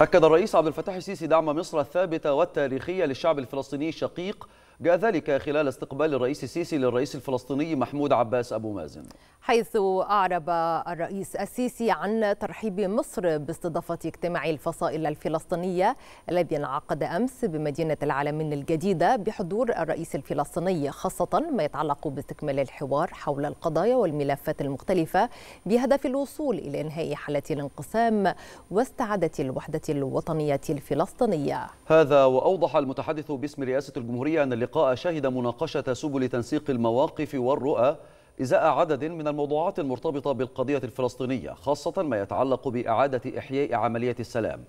أكد الرئيس عبد الفتاح السيسي دعم مصر الثابتة والتاريخية للشعب الفلسطيني الشقيق جاء ذلك خلال استقبال الرئيس السيسي للرئيس الفلسطيني محمود عباس أبو مازن حيث أعرب الرئيس السيسي عن ترحيب مصر باستضافة اجتماع الفصائل الفلسطينية الذي انعقد أمس بمدينة العالمين الجديدة بحضور الرئيس الفلسطيني خاصة ما يتعلق باستكمال الحوار حول القضايا والملفات المختلفة بهدف الوصول إلى إنهاء حالة الانقسام واستعادة الوحدة الوطنية الفلسطينية هذا وأوضح المتحدث باسم رئاسة الجمهورية أن اللقاء شهد مناقشة سبل تنسيق المواقف والرؤى إزاء عدد من الموضوعات المرتبطة بالقضية الفلسطينية خاصة ما يتعلق بإعادة إحياء عملية السلام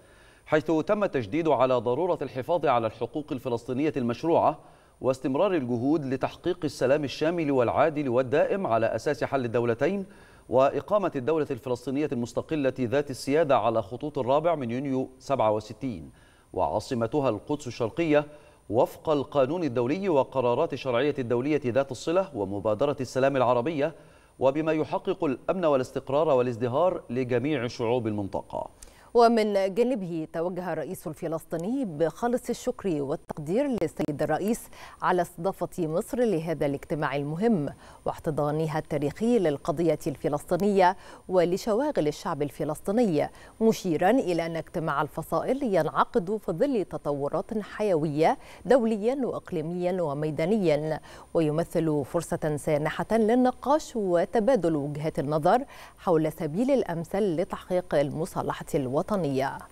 حيث تم التشديد على ضرورة الحفاظ على الحقوق الفلسطينية المشروعة واستمرار الجهود لتحقيق السلام الشامل والعادل والدائم على أساس حل الدولتين وإقامة الدولة الفلسطينية المستقلة ذات السيادة على خطوط الرابع من يونيو 67 وعاصمتها القدس الشرقية وفق القانون الدولي وقرارات الشرعية الدولية ذات الصلة ومبادرة السلام العربية وبما يحقق الأمن والاستقرار والازدهار لجميع شعوب المنطقة ومن جانبه توجه الرئيس الفلسطيني بخالص الشكر والتقدير للسيد الرئيس على استضافة مصر لهذا الاجتماع المهم واحتضانها التاريخي للقضية الفلسطينية ولشواغل الشعب الفلسطيني مشيرا إلى أن اجتماع الفصائل ينعقد في ظل تطورات حيوية دوليا وإقليميا وميدانيا ويمثل فرصة سانحة للنقاش وتبادل وجهات النظر حول سبيل الأمثل لتحقيق المصالحة الوطنية الوطنية